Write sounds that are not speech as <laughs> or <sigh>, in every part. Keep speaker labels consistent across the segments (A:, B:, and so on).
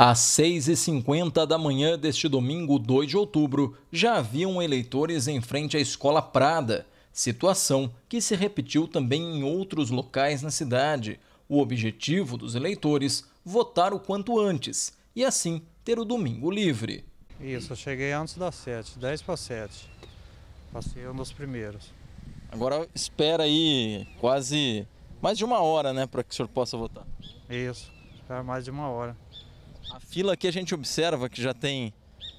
A: Às 6h50 da manhã deste domingo 2 de outubro, já haviam eleitores em frente à Escola Prada, situação que se repetiu também em outros locais na cidade. O objetivo dos eleitores, votar o quanto antes e assim ter o domingo livre. Isso, eu cheguei antes das 7, 10 para 7. Passei um dos primeiros. Agora espera aí quase mais de uma hora, né, para que o senhor possa votar. Isso, espera mais de uma hora. A fila aqui a gente observa que já tem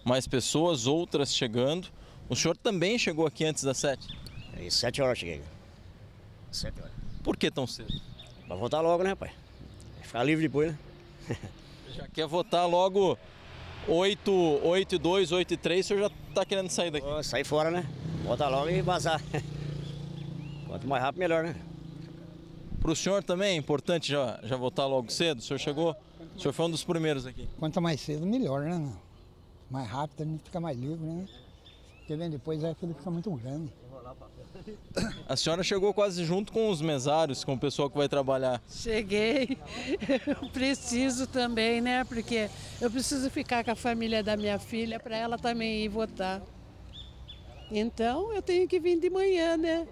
A: mais pessoas, outras chegando. O senhor também chegou aqui antes das sete? É, sete horas cheguei. Sete horas. Por que tão cedo? Pra votar logo, né, pai? Ficar livre depois, né? já quer votar logo 8, 8 e 2, 8 e 3, o senhor já tá querendo sair daqui? Sai fora, né? Votar logo e vazar. <laughs> Quanto mais rápido, melhor, né? Para o senhor também é importante já, já voltar logo cedo? O senhor chegou, o senhor foi um dos primeiros aqui. Quanto mais cedo, melhor, né? Mais rápido, a gente fica mais livre, né? Porque depois é aquilo que fica muito grande. A senhora chegou quase junto com os mesários, com o pessoal que vai trabalhar. Cheguei. Eu preciso também, né? Porque eu preciso ficar com a família da minha filha para ela também ir votar. Então eu tenho que vir de manhã, né?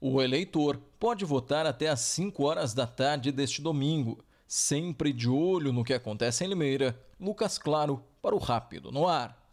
A: O eleitor pode votar até às 5 horas da tarde deste domingo. Sempre de olho no que acontece em Limeira, Lucas Claro para o Rápido no Ar.